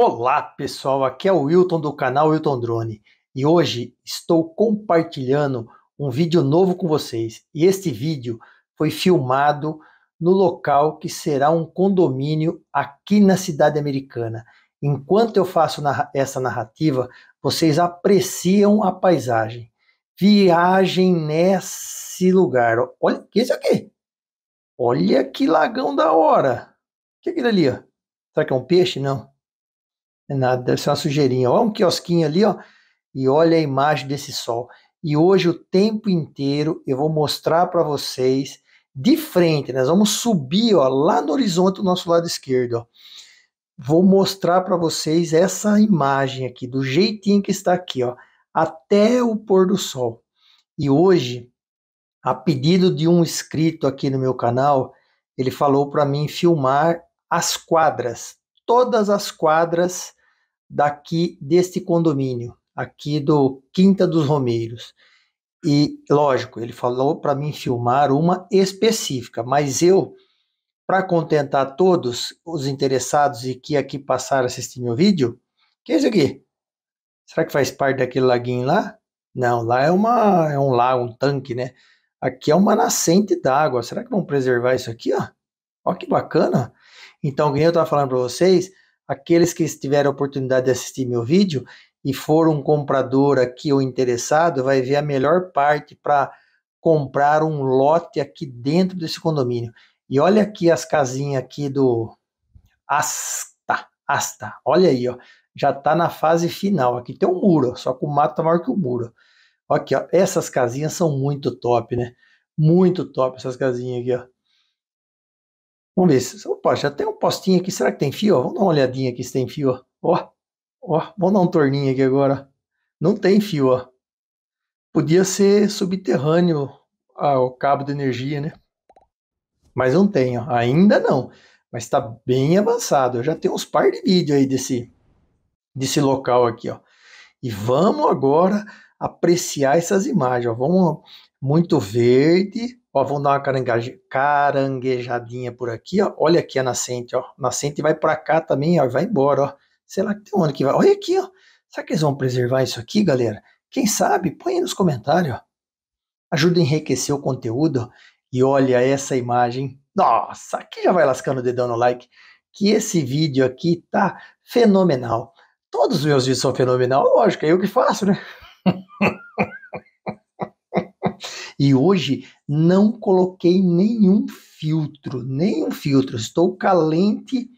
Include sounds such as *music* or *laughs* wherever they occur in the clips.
Olá pessoal, aqui é o Wilton do canal Wilton Drone e hoje estou compartilhando um vídeo novo com vocês. E este vídeo foi filmado no local que será um condomínio aqui na cidade americana. Enquanto eu faço essa narrativa, vocês apreciam a paisagem. Viagem nesse lugar. Olha que isso aqui. Olha que lagão da hora. O que é aquilo ali? Ó? Será que é um peixe? Não. É nada, deve ser uma sujeirinha. Olha um quiosquinho ali, ó, e olha a imagem desse sol. E hoje, o tempo inteiro, eu vou mostrar para vocês de frente. Nós vamos subir ó, lá no horizonte do nosso lado esquerdo. Ó. Vou mostrar para vocês essa imagem aqui, do jeitinho que está aqui, ó, até o pôr do sol. E hoje, a pedido de um inscrito aqui no meu canal, ele falou para mim filmar as quadras, todas as quadras daqui deste condomínio, aqui do Quinta dos Romeiros. E, lógico, ele falou para mim filmar uma específica, mas eu, para contentar todos os interessados e que aqui passaram assistindo meu vídeo, que é isso aqui? Será que faz parte daquele laguinho lá? Não, lá é, uma, é um lago, um tanque, né? Aqui é uma nascente d'água. Será que vão preservar isso aqui, ó? Ó que bacana. Então, que eu estava falando para vocês, aqueles que tiveram a oportunidade de assistir meu vídeo e for um comprador aqui ou interessado, vai ver a melhor parte para comprar um lote aqui dentro desse condomínio. E olha aqui as casinhas aqui do Asta, Asta. Olha aí, ó, já está na fase final. Aqui tem um muro, só que o mato tá maior que o muro. Aqui, ó, essas casinhas são muito top, né? Muito top essas casinhas aqui, ó. Vamos ver. Opa, já tem um postinho aqui. Será que tem fio? Vamos dar uma olhadinha aqui se tem fio. Ó, ó, vamos dar um torninho aqui agora. Não tem fio, ó. Podia ser subterrâneo o cabo de energia, né? Mas não tem, ó. Ainda não. Mas está bem avançado. Eu já tenho uns par de vídeo aí desse, desse local aqui, ó. E vamos agora apreciar essas imagens, ó. Vamos muito verde, Ó, vamos dar uma carangueja, caranguejadinha por aqui, ó. Olha aqui a nascente, ó. Nascente vai para cá também, ó. Vai embora, ó. Sei lá que tem onde que vai. Olha aqui, ó. Será que eles vão preservar isso aqui, galera? Quem sabe? Põe aí nos comentários, ó. Ajuda a enriquecer o conteúdo. E olha essa imagem. Nossa, aqui já vai lascando o dedão no like. Que esse vídeo aqui tá fenomenal. Todos os meus vídeos são fenomenal. Lógico, é eu que faço, né? *laughs* E hoje não coloquei nenhum filtro, nenhum filtro. Estou com a lente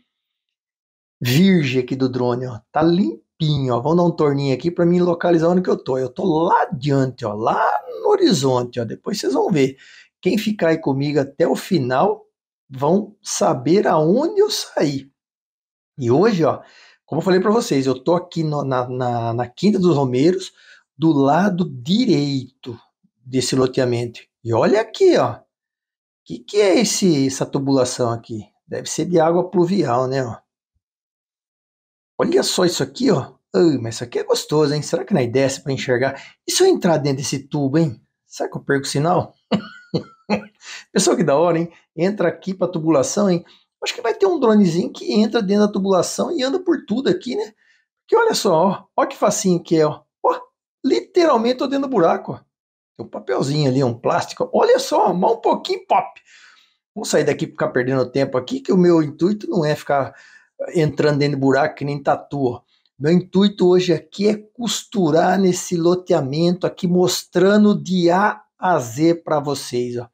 virgem aqui do drone, ó. Tá limpinho, ó. Vamos dar um torninho aqui para mim localizar onde que eu tô. Eu tô lá adiante, ó, lá no horizonte, ó. Depois vocês vão ver. Quem ficar aí comigo até o final vão saber aonde eu saí. E hoje, ó, como eu falei para vocês, eu tô aqui no, na, na, na Quinta dos Romeiros, do lado direito, desse loteamento. E olha aqui, ó. O que, que é esse, essa tubulação aqui? Deve ser de água pluvial, né? Ó. Olha só isso aqui, ó. Ai, mas isso aqui é gostoso, hein? Será que não é desce para enxergar? E se eu entrar dentro desse tubo, hein? Será que eu perco o sinal? *laughs* Pessoal, que da hora, hein? Entra aqui para tubulação, hein? Acho que vai ter um dronezinho que entra dentro da tubulação e anda por tudo aqui, né? Porque olha só, ó, ó que facinho que é, ó. ó literalmente tô dentro do buraco, ó um papelzinho ali, um plástico. Olha só, mal um pouquinho pop. Vou sair daqui ficar perdendo tempo aqui, que o meu intuito não é ficar eh, entrando dentro do buraco que nem tatu. Meu intuito hoje aqui é costurar nesse loteamento aqui, mostrando de A a Z para vocês. Ó.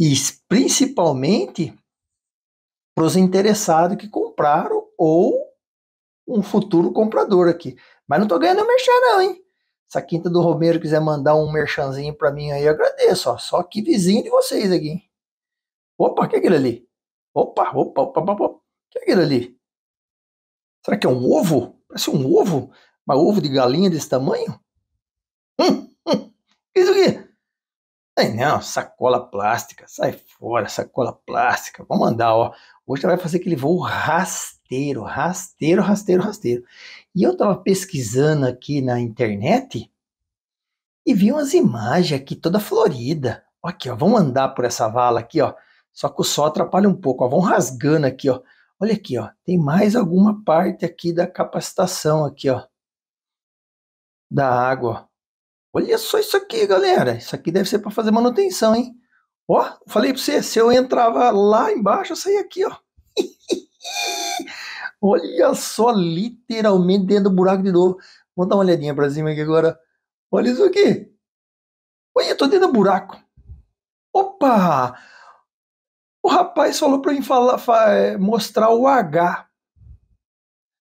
E principalmente para os interessados que compraram ou um futuro comprador aqui. Mas não estou ganhando merchan não, hein? Se a Quinta do Romero quiser mandar um merchanzinho para mim aí, agradeço. Ó. Só que vizinho de vocês aqui. Opa, o que é aquilo ali? Opa, opa, opa, opa. O que é aquilo ali? Será que é um ovo? Parece um ovo. Mas ovo de galinha desse tamanho? Hum, hum. Isso aqui? Ai, não, sacola plástica. Sai fora, sacola plástica. Vamos mandar, ó. Hoje ela vai fazer aquele voo rasteiro rasteiro, rasteiro, rasteiro, rasteiro. E eu estava pesquisando aqui na internet e vi umas imagens aqui toda florida. Aqui, ó, vamos andar por essa vala aqui, ó. Só que o sol atrapalha um pouco, ó. Vão rasgando aqui, ó. Olha aqui, ó. Tem mais alguma parte aqui da capacitação aqui, ó. Da água, ó. Olha só isso aqui, galera. Isso aqui deve ser para fazer manutenção, hein? Ó, falei para você, se eu entrava lá embaixo, eu saía aqui, ó. *laughs* Olha só, literalmente dentro do buraco de novo. Vou dar uma olhadinha pra cima aqui agora. Olha isso aqui. Olha, eu tô dentro do buraco. Opa! O rapaz falou pra mim falar, é, mostrar o H.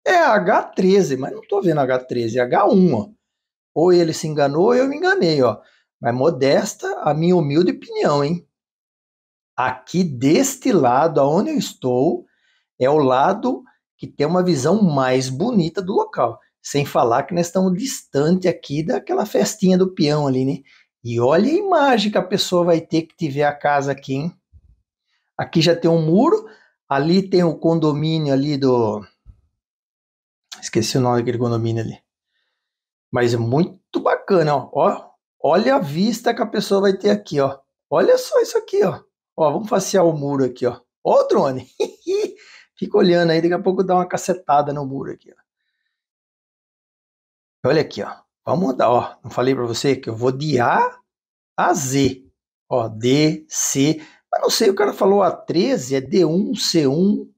É H13, mas não tô vendo H13, é H1, ó. Ou ele se enganou ou eu me enganei, ó. Mas modesta a minha humilde opinião, hein? Aqui deste lado, aonde eu estou, é o lado que ter uma visão mais bonita do local. Sem falar que nós estamos distante aqui daquela festinha do peão ali, né? E olha a imagem que a pessoa vai ter que tiver a casa aqui, hein? Aqui já tem um muro, ali tem o condomínio ali do. Esqueci o nome daquele condomínio ali. Mas é muito bacana, ó. ó. Olha a vista que a pessoa vai ter aqui, ó. Olha só isso aqui, ó. Ó, vamos facear o muro aqui, ó. Ó o drone. *laughs* Fica olhando aí, daqui a pouco dá uma cacetada no muro aqui, ó. Olha aqui, ó. Vamos mudar, ó. Não falei pra você que eu vou de A a Z. Ó, D, C. Mas não sei, o cara falou A13, é D1, C1,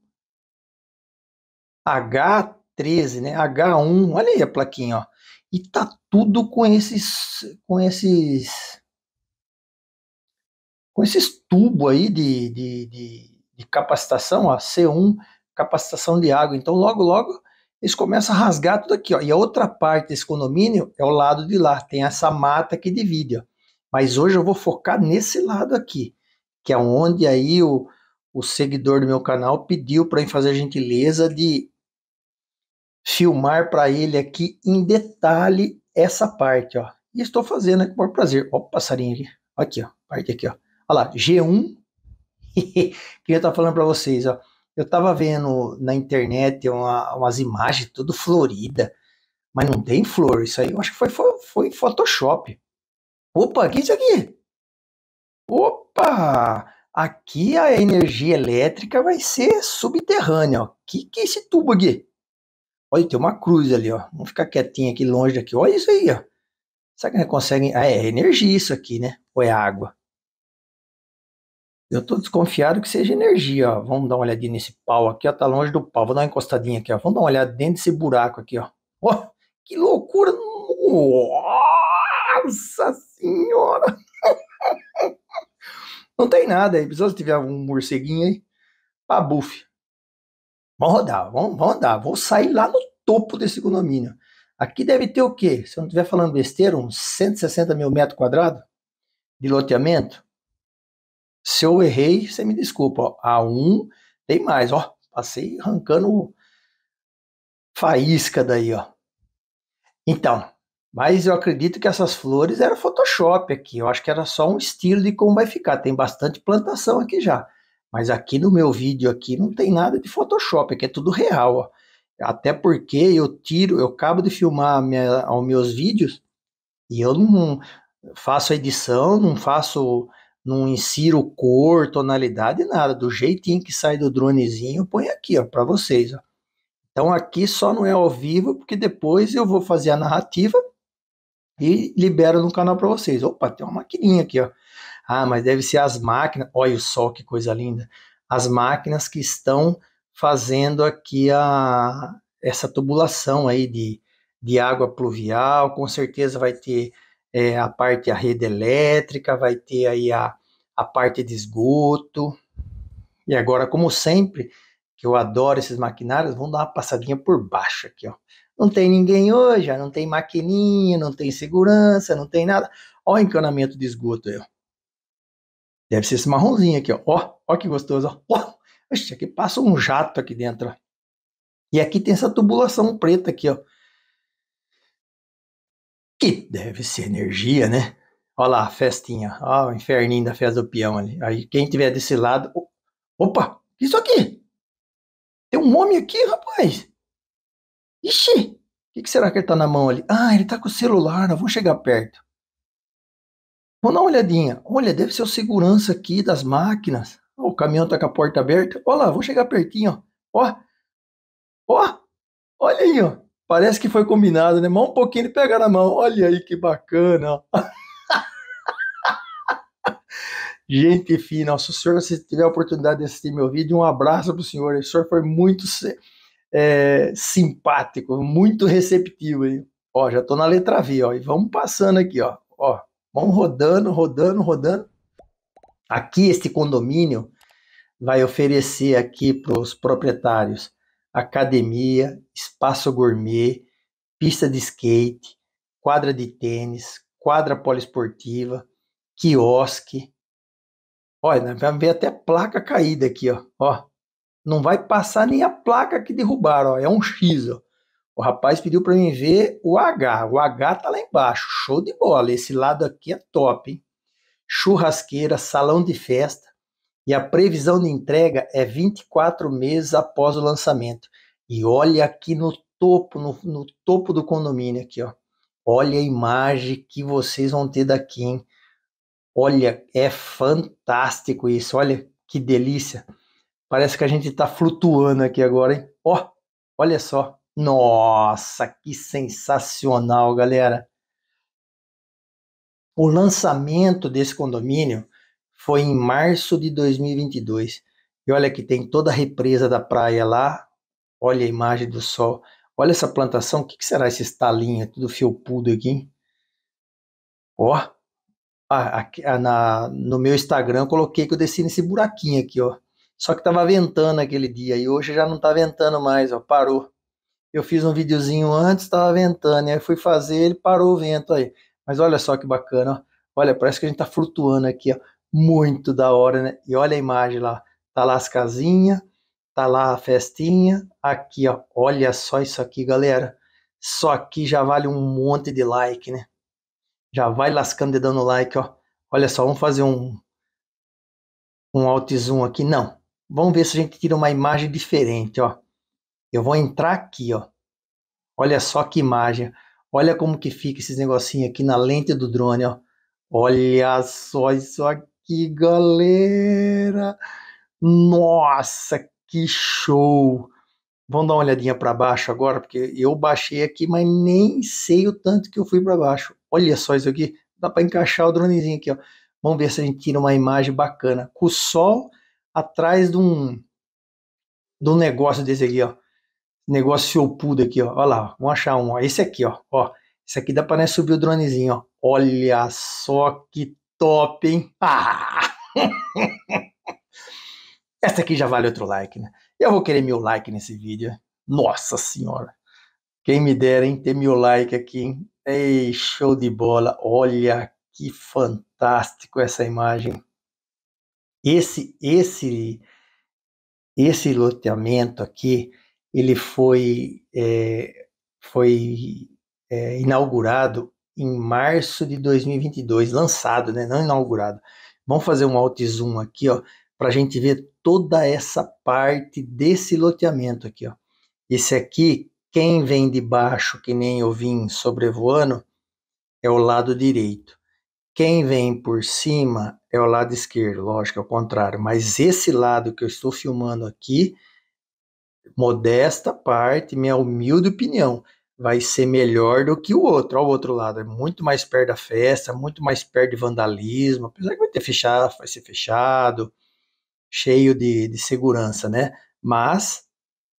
H13, né? H1. Olha aí a plaquinha, ó. E tá tudo com esses com esses com esses tubos aí de, de, de de capacitação, ó, C1, capacitação de água. Então, logo, logo, eles começam a rasgar tudo aqui. Ó. E a outra parte desse condomínio é o lado de lá, tem essa mata que divide. Ó. Mas hoje eu vou focar nesse lado aqui, que é onde aí o, o seguidor do meu canal pediu para mim fazer a gentileza de filmar para ele aqui em detalhe essa parte, ó. E estou fazendo aqui por prazer. Ó, o passarinho ali. Aqui, ó. Parte aqui, ó. Olha lá, G1 *laughs* que eu tô falando para vocês, ó. Eu tava vendo na internet uma, umas imagens tudo florida, mas não tem flor. Isso aí eu acho que foi, foi, foi Photoshop. Opa, que é isso aqui? Opa! Aqui a energia elétrica vai ser subterrânea. O que, que é esse tubo aqui? Olha, tem uma cruz ali, ó. Vamos ficar quietinho aqui longe daqui. Olha isso aí, ó. Será que gente consegue... Ah, é energia isso aqui, né? Ou é água? Eu tô desconfiado que seja energia, ó. Vamos dar uma olhadinha nesse pau aqui, ó. Tá longe do pau. Vou dar uma encostadinha aqui, ó. Vamos dar uma olhada dentro desse buraco aqui, ó. Ó, que loucura! Nossa senhora! *laughs* Não tem nada aí. Precisa se tiver um morceguinho aí. Pabuf. Vamos rodar, vamos, vamos rodar. Vou sair lá no topo desse condomínio. Aqui deve ter o quê? Se eu não estiver falando besteira, uns 160 mil metros quadrados de loteamento. Se eu errei, você me desculpa. Ó. A1, tem mais, ó. Passei arrancando faísca daí, ó. Então, mas eu acredito que essas flores era Photoshop aqui. Eu acho que era só um estilo de como vai ficar. Tem bastante plantação aqui já. Mas aqui no meu vídeo aqui não tem nada de Photoshop. Aqui é tudo real, ó. Até porque eu tiro, eu acabo de filmar minha, os meus vídeos e eu não faço a edição, não faço não insiro cor, tonalidade, nada. Do jeitinho que sai do dronezinho, põe aqui, ó, para vocês, ó. Então aqui só não é ao vivo, porque depois eu vou fazer a narrativa e libero no canal para vocês. Opa, tem uma maquininha aqui, ó. Ah, mas deve ser as máquinas. Olha o sol que coisa linda. As máquinas que estão fazendo aqui a essa tubulação aí de, de água pluvial, com certeza vai ter é, a parte a rede elétrica, vai ter aí a, a parte de esgoto. E agora, como sempre, que eu adoro esses maquinários, vamos dar uma passadinha por baixo aqui, ó. Não tem ninguém hoje, não tem maquininha, não tem segurança, não tem nada. Ó o encanamento de esgoto aí, ó. Deve ser esse marronzinho aqui, ó. Ó, ó que gostoso, ó. ó. Oxe, aqui passa um jato aqui dentro, ó. E aqui tem essa tubulação preta aqui, ó. Que deve ser energia, né? Olha lá, a festinha. Olha o inferninho da festa do peão ali. Aí quem tiver desse lado. Opa! Isso aqui! Tem um homem aqui, rapaz! Ixi! O que, que, será que ele tá na mão ali? Ah, ele tá com o celular, não vou chegar perto. Vou dar uma olhadinha. Olha, deve ser o segurança aqui das máquinas. O caminhão tá com a porta aberta. Olha lá, vou chegar pertinho, ó. Ó! Ó! Olha aí, ó. Parece que foi combinado, né? Mão um pouquinho de pegar na mão. Olha aí que bacana. *laughs* Gente fina, nosso senhor se tiver a oportunidade de assistir meu vídeo, um abraço para o senhor. O senhor foi muito é, simpático, muito receptivo. Hein? Ó, já estou na letra V, ó, e vamos passando aqui, ó, ó, vamos rodando, rodando, rodando. Aqui este condomínio vai oferecer aqui para os proprietários academia, espaço gourmet, pista de skate, quadra de tênis, quadra poliesportiva, quiosque. Olha, vai ver até placa caída aqui, ó. ó. Não vai passar nem a placa que derrubaram, ó. é um X, ó. O rapaz pediu para mim ver o H. O H tá lá embaixo. Show de bola. Esse lado aqui é top, hein? Churrasqueira, salão de festa, e a previsão de entrega é 24 meses após o lançamento. E olha aqui no topo, no, no topo do condomínio aqui, ó. Olha a imagem que vocês vão ter daqui, hein? Olha, é fantástico isso. Olha que delícia. Parece que a gente está flutuando aqui agora, hein? Ó, olha só. Nossa, que sensacional, galera. O lançamento desse condomínio foi em março de 2022. E olha que tem toda a represa da praia lá. Olha a imagem do sol. Olha essa plantação. O que, que será esse estalinho? É tudo felpudo aqui. Hein? Ó. Ah, aqui, ah, na, no meu Instagram eu coloquei que eu desci nesse buraquinho aqui, ó. Só que tava ventando aquele dia e hoje já não tá ventando mais, ó. Parou. Eu fiz um videozinho antes, tava ventando, e aí fui fazer, ele parou o vento aí. Mas olha só que bacana, ó. Olha, parece que a gente tá flutuando aqui, ó muito da hora, né? E olha a imagem lá, tá lá as casinhas, tá lá a festinha, aqui ó, olha só isso aqui, galera. Só aqui já vale um monte de like, né? Já vai lascando e dando like, ó. Olha só, vamos fazer um um alt zoom aqui, não. Vamos ver se a gente tira uma imagem diferente, ó. Eu vou entrar aqui, ó. Olha só que imagem. Olha como que fica esses negocinhos aqui na lente do drone, ó. Olha só isso aqui aqui, galera. Nossa, que show! Vamos dar uma olhadinha para baixo agora, porque eu baixei aqui, mas nem sei o tanto que eu fui para baixo. Olha só isso aqui, dá para encaixar o dronezinho aqui, ó. Vamos ver se a gente tira uma imagem bacana. Com o sol atrás de um, de um negócio desse aqui, ó. Negócio felpudo aqui, ó. Olha lá, vamos achar um, ó. Esse aqui, ó. ó. Esse aqui dá para né, subir o dronezinho, ó. Olha só que top, hein? Ah! *laughs* Essa aqui já vale outro like, né? Eu vou querer mil like nesse vídeo. Nossa senhora. Quem me dera, hein? Ter mil like aqui, hein? Ei, show de bola. Olha que fantástico essa imagem. Esse, esse, esse loteamento aqui, ele foi, é, foi é, inaugurado em março de 2022, lançado, né? Não inaugurado. Vamos fazer um alt zoom aqui, ó, para a gente ver toda essa parte desse loteamento aqui, ó. Esse aqui, quem vem de baixo, que nem eu vim sobrevoando, é o lado direito. Quem vem por cima é o lado esquerdo, lógico, é o contrário. Mas esse lado que eu estou filmando aqui, modesta parte, minha humilde opinião, vai ser melhor do que o outro. Olha o outro lado, é muito mais perto da festa, muito mais perto de vandalismo, apesar que vai ter fechado, vai ser fechado, cheio de, de segurança, né? Mas,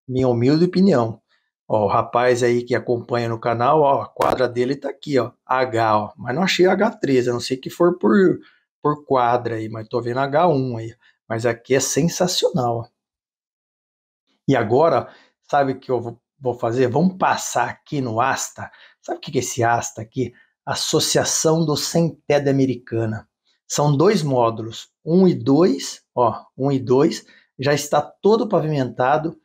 minha humilde opinião, ó, o rapaz aí que acompanha no canal, ó, a quadra dele tá aqui, ó, H, ó, mas não achei H3, a não sei que for por, por quadra aí, mas tô vendo H1 aí, mas aqui é sensacional, ó. E agora, sabe que eu vou vou fazer, vamos passar aqui no ASTA. Sabe o que é esse ASTA aqui? Associação do Sem Americana. São dois módulos, um e dois, ó, um e dois, já está todo pavimentado.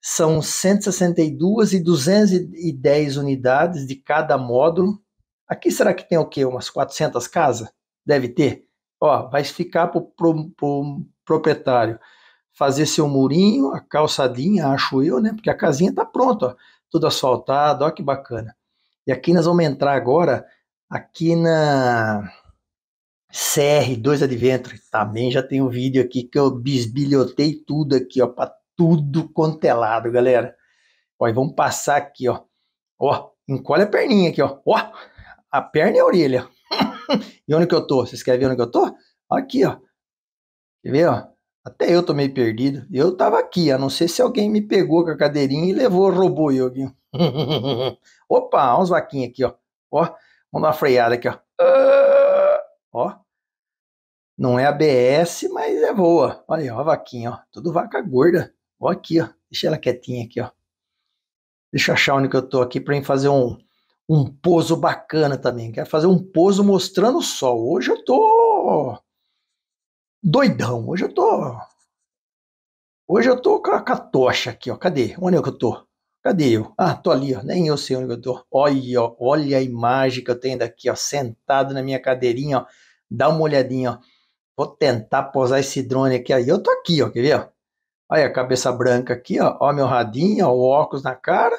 São 162 e 210 unidades de cada módulo. Aqui será que tem o quê? Umas 400 casas? Deve ter. Ó, vai ficar para o pro, pro proprietário fazer seu murinho, a calçadinha, acho eu, né? Porque a casinha tá pronta, ó, tudo asfaltado, ó que bacana. E aqui nós vamos entrar agora aqui na CR2 Adventure. Também já tem um vídeo aqui que eu bisbilhotei tudo aqui, ó, para tudo quanto é lado, galera. Ó, e vamos passar aqui, ó. Ó, encolhe a perninha aqui, ó. Ó, a perna e a orelha. *laughs* e onde que eu tô? Vocês querem ver onde que eu tô? Aqui, ó. Quer ver, ó? Até eu tomei perdido. Eu tava aqui, a não ser se alguém me pegou com a cadeirinha e levou, roubou eu aqui. *laughs* Opa, uns vaquinhos aqui, ó. Ó, vamos dar uma freada aqui, ó. Ó. Não é ABS, mas é boa. Olha aí, ó, a vaquinha, ó. Tudo vaca gorda. Ó aqui, ó. Deixa ela quietinha aqui, ó. Deixa eu achar onde que eu tô aqui pra fazer um, um pouso bacana também. Quero fazer um pouso mostrando o sol. Hoje eu tô doidão. Hoje eu tô. Hoje eu tô com a, com a tocha aqui, ó. Cadê? Onde é que eu tô? Cadê eu? Ah, tô ali, ó. Nem eu sei onde eu tô. Olha, ó. olha a imagem que eu tenho daqui, ó. Sentado na minha cadeirinha, ó. Dá uma olhadinha, ó. Vou tentar posar esse drone aqui. Aí eu tô aqui, ó. Quer ver? Ó? Olha a cabeça branca aqui, ó. Ó meu radinho, ó. O óculos na cara.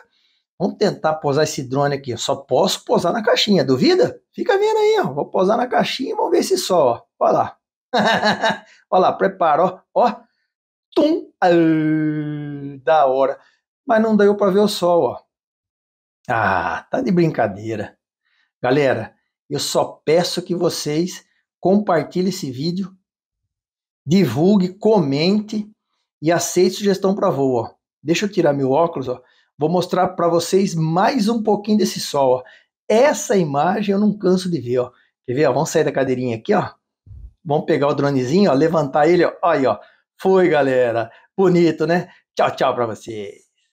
Vamos tentar posar esse drone aqui. Eu só posso posar na caixinha. Duvida? Fica vendo aí, ó. Vou posar na caixinha e vamos ver se sol, ó. Olha lá. *laughs* Olha lá, prepara, ó, ó. Tum! da hora. Mas não deu para ver o sol, ó. Ah, tá de brincadeira. Galera, eu só peço que vocês compartilhem esse vídeo, divulgue, comente e aceite sugestão para voo. Ó. Deixa eu tirar meu óculos, ó. Vou mostrar para vocês mais um pouquinho desse sol. Ó. Essa imagem eu não canso de ver. Ó. Quer ver? Ó, vamos sair da cadeirinha aqui, ó. Vamos pegar o dronezinho, ó, levantar ele, ó. Aí, ó. Foi, galera. Bonito, né? Tchau, tchau para vocês.